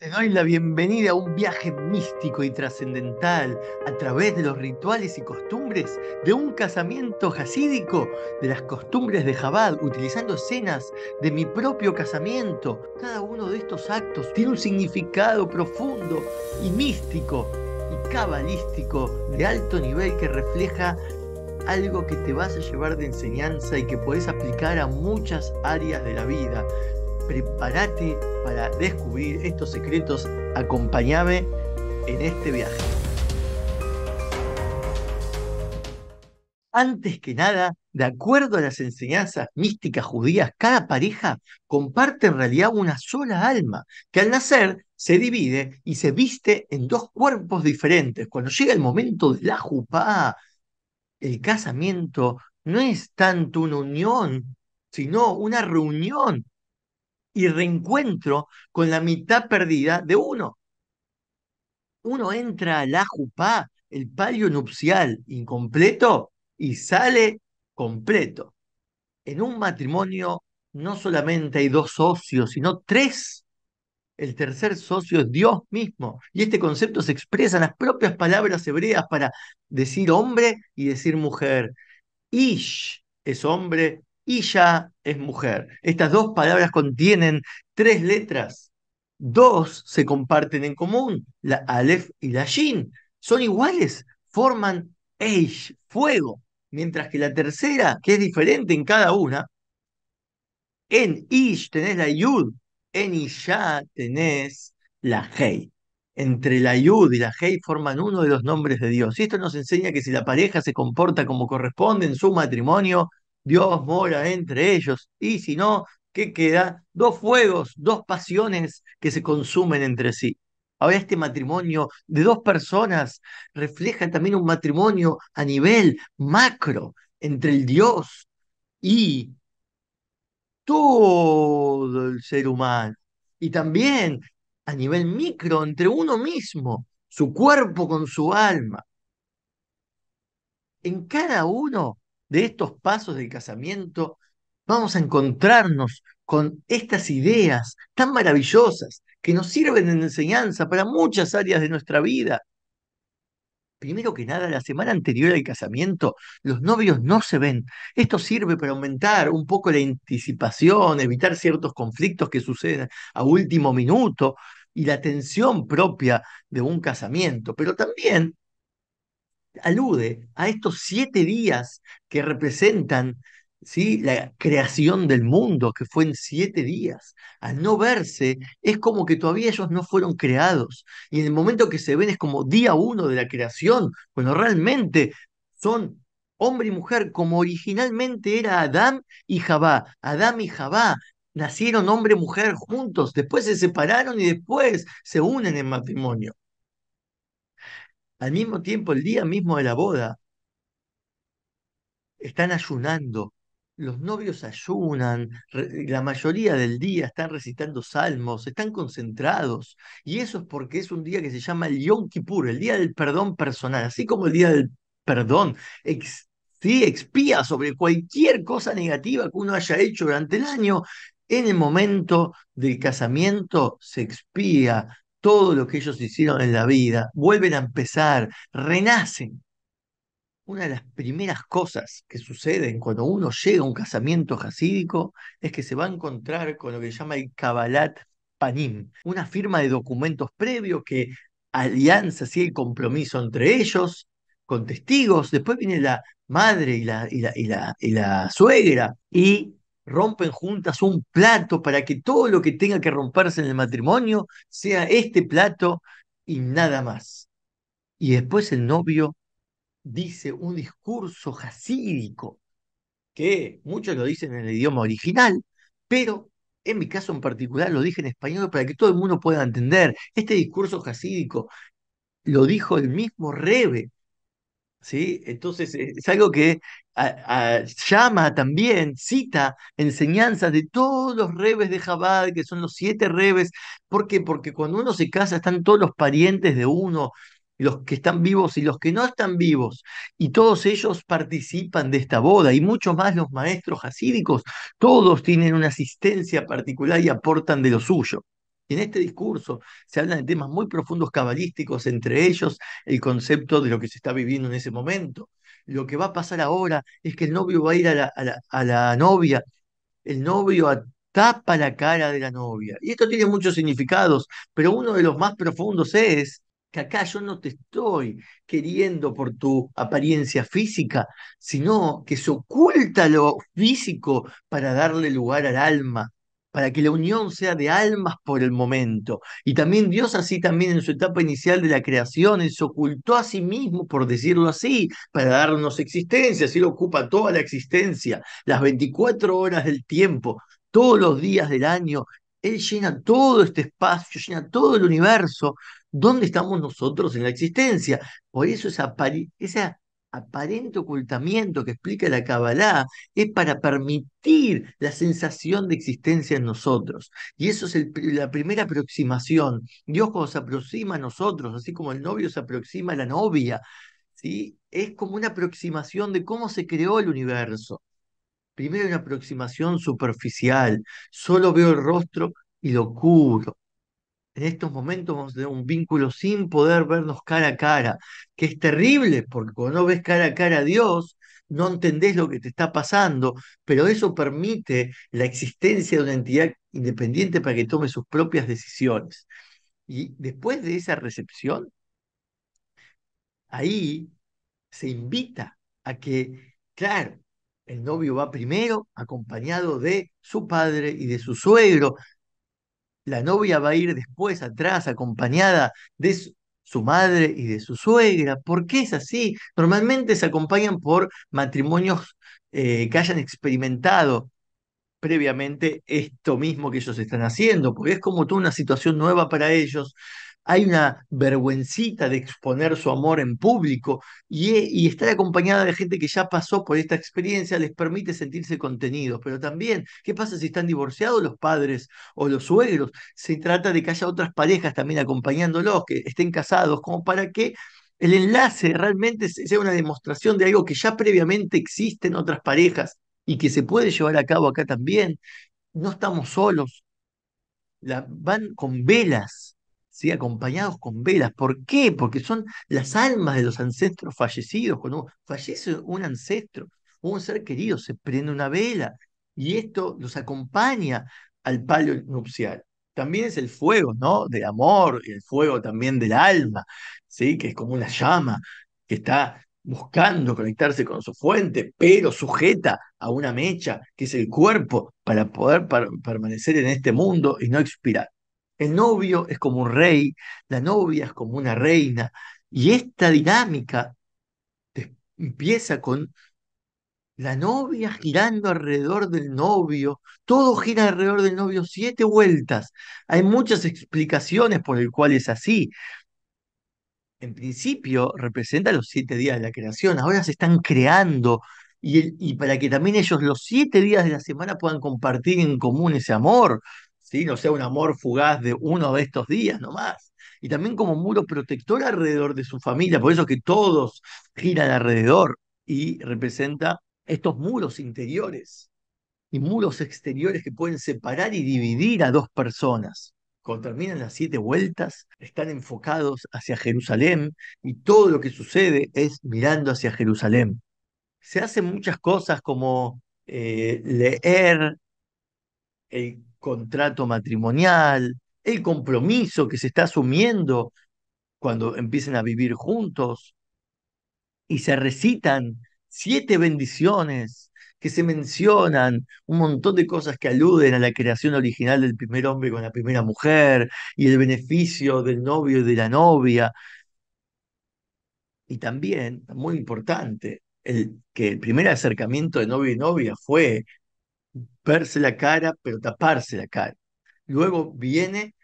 Te doy la bienvenida a un viaje místico y trascendental a través de los rituales y costumbres de un casamiento jasídico, de las costumbres de Jabad, utilizando escenas de mi propio casamiento. Cada uno de estos actos tiene un significado profundo y místico y cabalístico de alto nivel que refleja algo que te vas a llevar de enseñanza y que puedes aplicar a muchas áreas de la vida prepárate para descubrir estos secretos. Acompáñame en este viaje. Antes que nada, de acuerdo a las enseñanzas místicas judías, cada pareja comparte en realidad una sola alma, que al nacer se divide y se viste en dos cuerpos diferentes. Cuando llega el momento de la jupá, el casamiento no es tanto una unión, sino una reunión y reencuentro con la mitad perdida de uno. Uno entra a la jupá, el palio nupcial incompleto, y sale completo. En un matrimonio no solamente hay dos socios, sino tres. El tercer socio es Dios mismo. Y este concepto se expresa en las propias palabras hebreas para decir hombre y decir mujer. Ish es hombre y ya es mujer. Estas dos palabras contienen tres letras. Dos se comparten en común, la alef y la Shin. Son iguales, forman Eish, fuego. Mientras que la tercera, que es diferente en cada una, en Ish tenés la Yud, en Isha tenés la Hei. Entre la Yud y la Hei forman uno de los nombres de Dios. Y esto nos enseña que si la pareja se comporta como corresponde en su matrimonio, Dios mora entre ellos, y si no, ¿qué queda? Dos fuegos, dos pasiones que se consumen entre sí. Ahora este matrimonio de dos personas refleja también un matrimonio a nivel macro entre el Dios y todo el ser humano. Y también a nivel micro entre uno mismo, su cuerpo con su alma. En cada uno de estos pasos del casamiento, vamos a encontrarnos con estas ideas tan maravillosas que nos sirven en enseñanza para muchas áreas de nuestra vida. Primero que nada, la semana anterior al casamiento, los novios no se ven. Esto sirve para aumentar un poco la anticipación, evitar ciertos conflictos que suceden a último minuto y la tensión propia de un casamiento. Pero también alude a estos siete días que representan ¿sí? la creación del mundo, que fue en siete días. Al no verse, es como que todavía ellos no fueron creados. Y en el momento que se ven es como día uno de la creación, cuando realmente son hombre y mujer, como originalmente era Adán y Jabá. Adán y Jabá nacieron hombre y mujer juntos, después se separaron y después se unen en matrimonio al mismo tiempo, el día mismo de la boda, están ayunando. Los novios ayunan, la mayoría del día están recitando salmos, están concentrados. Y eso es porque es un día que se llama el Yom Kippur, el día del perdón personal. Así como el día del perdón si expía sobre cualquier cosa negativa que uno haya hecho durante el año, en el momento del casamiento se expía todo lo que ellos hicieron en la vida, vuelven a empezar, renacen. Una de las primeras cosas que suceden cuando uno llega a un casamiento jasídico es que se va a encontrar con lo que se llama el Kabbalat Panim, una firma de documentos previos que alianza así el compromiso entre ellos, con testigos. Después viene la madre y la, y la suegra y rompen juntas un plato para que todo lo que tenga que romperse en el matrimonio sea este plato y nada más. Y después el novio dice un discurso jasídico, que muchos lo dicen en el idioma original, pero en mi caso en particular lo dije en español para que todo el mundo pueda entender. Este discurso jasídico lo dijo el mismo Rebe ¿sí? Entonces eh, es algo que llama también, cita enseñanzas de todos los rebes de Jabad, que son los siete rebes. ¿Por qué? Porque cuando uno se casa están todos los parientes de uno, los que están vivos y los que no están vivos, y todos ellos participan de esta boda, y mucho más los maestros hasídicos, todos tienen una asistencia particular y aportan de lo suyo. Y en este discurso se hablan de temas muy profundos cabalísticos, entre ellos el concepto de lo que se está viviendo en ese momento. Lo que va a pasar ahora es que el novio va a ir a la, novia, el novio atapa la cara de la novia. Y esto tiene muchos significados, pero uno de los más profundos es que acá yo no te estoy queriendo por tu apariencia física, sino que se oculta lo físico para darle lugar al alma, para que la unión sea de almas por el momento. Y también Dios así también en su etapa inicial de la creación, Él se ocultó a sí mismo, por decirlo así, para darnos existencia, así lo ocupa toda la existencia, las 24 horas del tiempo, todos los días del año. Él llena todo este espacio, llena todo el universo. ¿Dónde estamos nosotros en la existencia? Por eso esa, esa aparente ocultamiento que explica la Kabbalah es para permitir la sensación de existencia en nosotros. Y eso es la primera aproximación. Dios cuando se aproxima a nosotros, así como el novio se aproxima a la novia, ¿sí? es como una aproximación de cómo se creó el universo. Primero una aproximación superficial, solo veo el rostro y lo cubro en estos momentos vamos a un vínculo sin poder vernos cara a cara, que es terrible, porque cuando no ves cara a cara a Dios, no entendés lo que te está pasando, pero eso permite la existencia de una entidad independiente para que tome sus propias decisiones. Y después de esa recepción, ahí se invita a que, claro, el novio va primero acompañado de su padre y de su suegro, la novia va a ir después atrás acompañada de su, madre y de su suegra. ¿Por qué es así? Normalmente se acompañan por matrimonios eh, que hayan experimentado previamente esto mismo que ellos están haciendo, porque es como toda una situación nueva para ellos, hay una vergüencita de exponer su amor en público eh, y, estar acompañada de gente que ya pasó por esta experiencia les permite sentirse contenidos. Pero también, ¿qué pasa si están divorciados los padres o los suegros? Se trata de que haya otras parejas también acompañándolos, que estén casados, como para que el enlace realmente sea una demostración de algo que ya previamente existe en otras parejas y que se puede llevar a cabo acá también. No estamos solos. La, van con velas, ¿sí? acompañados con velas. ¿Por qué? Porque son las almas de los ancestros fallecidos. Cuando fallece un ancestro, un ser querido, se prende una vela y esto los acompaña al palio nupcial. También es el fuego, ¿no? Del amor, y el fuego también del alma, ¿sí? Que es como una llama que está buscando conectarse con su fuente, pero sujeta a una mecha, que es el cuerpo, para poder permanecer en este mundo y no expirar. El novio es como un rey, la novia es como una reina. Y esta dinámica empieza con la novia girando alrededor del novio, todo gira alrededor del novio siete vueltas. Hay muchas explicaciones por el cual es así. En principio representa los siete días de la creación, ahora se están creando y, y para que también ellos los siete días de la semana puedan compartir en común ese amor, ¿sí? no sea un amor fugaz de uno de estos días nomás. Y también como muro protector alrededor de su familia, por eso que todos giran alrededor y representa estos muros interiores y muros exteriores que pueden separar y dividir a dos personas. Cuando terminan las siete vueltas, están enfocados hacia Jerusalén y todo lo que sucede es mirando hacia Jerusalén. Se hacen muchas cosas como eh, leer el contrato matrimonial, el compromiso que se está asumiendo cuando empiecen a vivir juntos. Y se recitan siete bendiciones que se mencionan, un montón de cosas que aluden a la creación original del primer hombre con la primera mujer y el beneficio del novio y de la novia. Y también, muy importante, el, que el primer acercamiento de novio y novia fue verse la cara, pero taparse la cara. Luego viene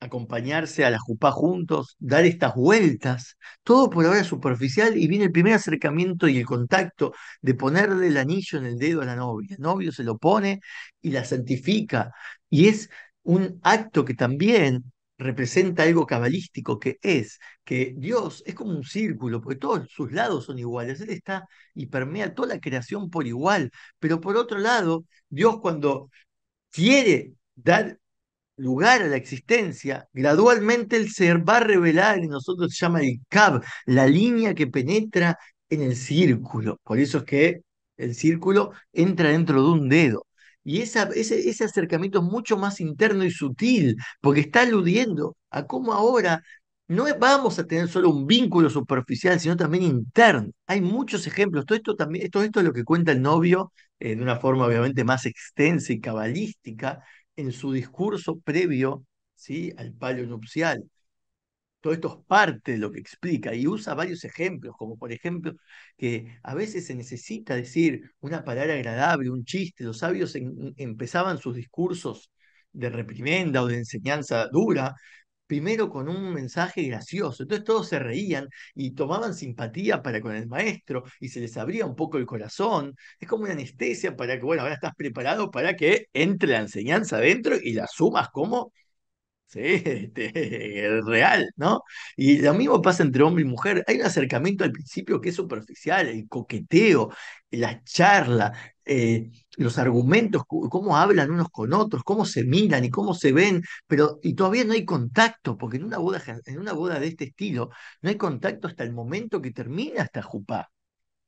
acompañarse a la jupá juntos, dar estas vueltas, todo por ahora superficial y viene el primer acercamiento y el contacto de ponerle el anillo en el dedo a la novia. El novio se lo pone y la santifica y es un acto que también representa algo cabalístico que es, que Dios es como un círculo, porque todos sus lados son iguales, Él está y permea toda la creación por igual, pero por otro lado, Dios cuando quiere dar lugar a la existencia, gradualmente el ser va a revelar y nosotros se llama el cab, la línea que penetra en el círculo, por eso es que el círculo entra dentro de un dedo. Y ese, ese acercamiento es mucho más interno y sutil, porque está aludiendo a cómo ahora no vamos a tener solo un vínculo superficial, sino también interno. Hay muchos ejemplos. Todo esto, también, esto es lo que cuenta el novio eh, de una forma obviamente más extensa y cabalística en su discurso previo ¿sí? al palio nupcial. Todo esto es parte de lo que explica y usa varios ejemplos, como por ejemplo que a veces se necesita decir una palabra agradable, un chiste. Los sabios empezaban sus discursos de reprimenda o de enseñanza dura, primero con un mensaje gracioso. Entonces todos se reían y tomaban simpatía para con el maestro y se les abría un poco el corazón. Es como una anestesia para que, bueno, ahora estás preparado para que entre la enseñanza adentro y la sumas como ¿sí? Este, real, ¿no? Y lo mismo pasa entre hombre y mujer. Hay un acercamiento al principio que es superficial, el coqueteo, la charla, eh, los argumentos, cómo hablan unos con otros, cómo se miran y cómo se ven, pero y todavía no hay contacto, porque en una boda, en una boda de este estilo no hay contacto hasta el momento que termina hasta jupá.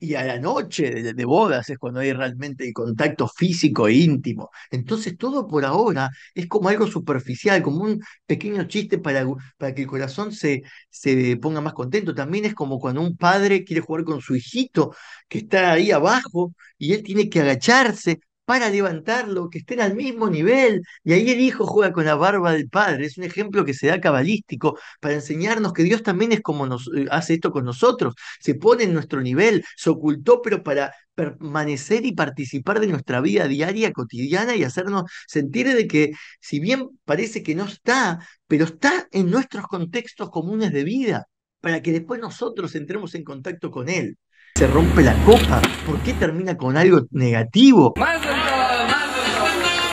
Y a la noche de, bodas es cuando hay realmente el contacto físico e íntimo. Entonces todo por ahora es como algo superficial, como un pequeño chiste para, para que el corazón se, se ponga más contento. También es como cuando un padre quiere jugar con su hijito que está ahí abajo y él tiene que agacharse para levantarlo, que estén al mismo nivel. Y ahí el hijo juega con la barba del padre. Es un ejemplo que se da cabalístico para enseñarnos que Dios también es como nos eh, hace esto con nosotros. Se pone en nuestro nivel, se ocultó, pero para permanecer y participar de nuestra vida diaria, cotidiana y hacernos sentir de que, si bien parece que no está, pero está en nuestros contextos comunes de vida, para que después nosotros entremos en contacto con Él se rompe la copa? ¿Por qué termina con algo negativo?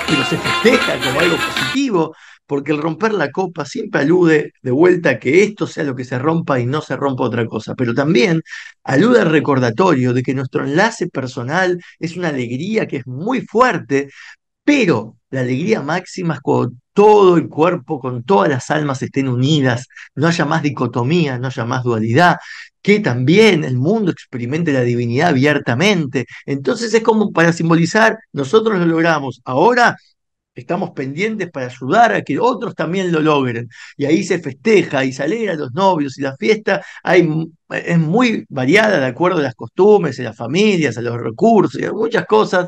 pero se festeja como algo positivo, porque el romper la copa siempre alude de vuelta a que esto sea lo que se rompa y no se rompa otra cosa, pero también alude al recordatorio de que nuestro enlace personal es una alegría que es muy fuerte, pero la alegría máxima es cuando todo el cuerpo, con todas las almas estén unidas, no haya más dicotomía, no haya más dualidad, que también el mundo experimente la divinidad abiertamente. Entonces es como para simbolizar, nosotros lo logramos, ahora estamos pendientes para ayudar a que otros también lo logren. Y ahí se festeja y se alegra los novios y la fiesta hay, es muy variada de acuerdo a las costumbres, a las familias, a los recursos, y a muchas cosas,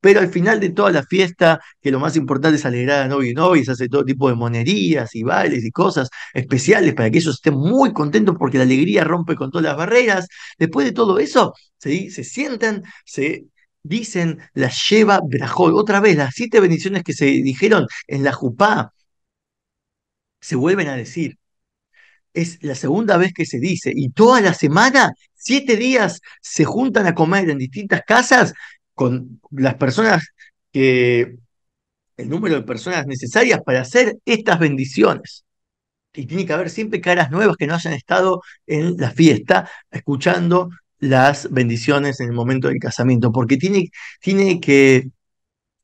pero al final de toda la fiesta, que lo más importante es alegrar a novio y novia, se hace todo tipo de monerías y bailes y cosas especiales para que ellos estén muy contentos porque la alegría rompe con todas las barreras. Después de todo eso, se, sienten, sientan, se dicen la lleva Brajol. Otra vez, las siete bendiciones que se dijeron en la Jupá se vuelven a decir. Es la segunda vez que se dice. Y toda la semana, siete días, se juntan a comer en distintas casas con las personas que, el número de personas necesarias para hacer estas bendiciones. Y tiene que haber siempre caras nuevas que no hayan estado en la fiesta escuchando las bendiciones en el momento del casamiento, porque tiene, tiene que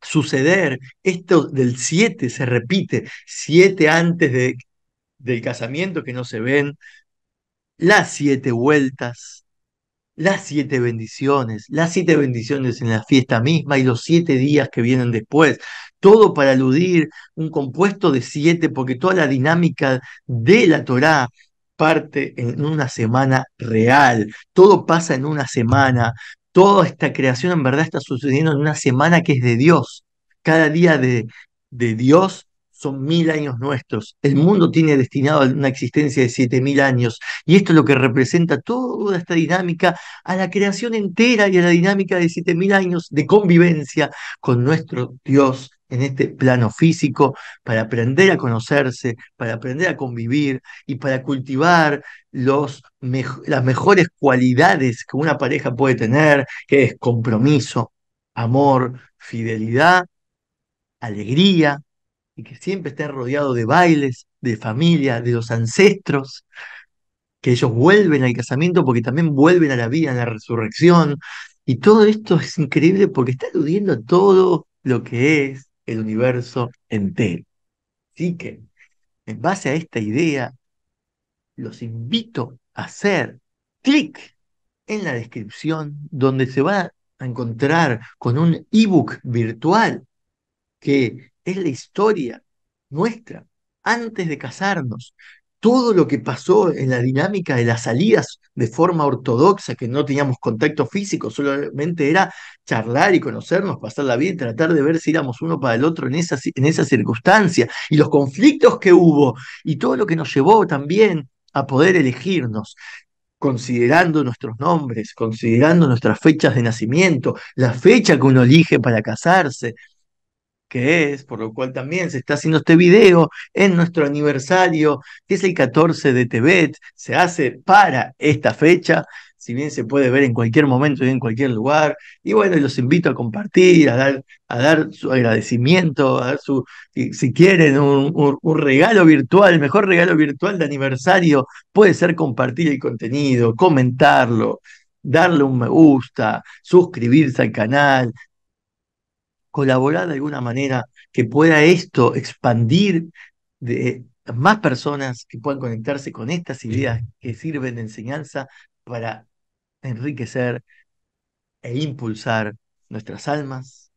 suceder, esto del 7 se repite, siete antes del casamiento que no se ven, las siete vueltas, las siete bendiciones, las siete bendiciones en la fiesta misma y los siete días que vienen después. Todo para aludir un compuesto de siete, porque toda la dinámica de la Torá parte en una semana real, todo pasa en una semana, toda esta creación en verdad está sucediendo en una semana que es de Dios. Cada día de, de Dios son mil años nuestros. El mundo tiene destinado a una existencia de siete mil años. Y esto es lo que representa toda esta dinámica a la creación entera y a la dinámica de siete mil años de convivencia con nuestro Dios en este plano físico, para aprender a conocerse, para aprender a convivir y para cultivar los, las mejores cualidades que una pareja puede tener, que es compromiso, amor, fidelidad, alegría, y que siempre está rodeado de bailes, de familia, de los ancestros, que ellos vuelven al casamiento porque también vuelven a la vida, a la resurrección. Y todo esto es increíble porque está aludiendo a todo lo que es el universo entero. Así que, en base a esta idea, los invito a hacer clic en la descripción donde se va a encontrar con un ebook virtual que es la historia nuestra, antes de casarnos. Todo lo que pasó en la dinámica de las salidas de forma ortodoxa, que no teníamos contacto físico, solamente era charlar y conocernos, pasar la vida y tratar de ver si éramos uno para el otro en esa, en esa circunstancia, y los conflictos que hubo, y todo lo que nos llevó también a poder elegirnos considerando nuestros nombres, considerando nuestras fechas de nacimiento, la fecha que uno elige para casarse, que es, por lo cual también se está haciendo este video en nuestro aniversario, que es el 14 de Tebet, se hace para esta fecha, si bien se puede ver en cualquier momento y en cualquier lugar. Y bueno, los invito a compartir, a dar, a dar su agradecimiento, a dar su, si quieren, un, un regalo virtual, el mejor regalo virtual de aniversario puede ser compartir el contenido, comentarlo darle un me gusta, suscribirse al canal, colaborar de alguna manera, que pueda esto expandir de eh, más personas que puedan conectarse con estas ideas que sirven de enseñanza para enriquecer e impulsar nuestras almas.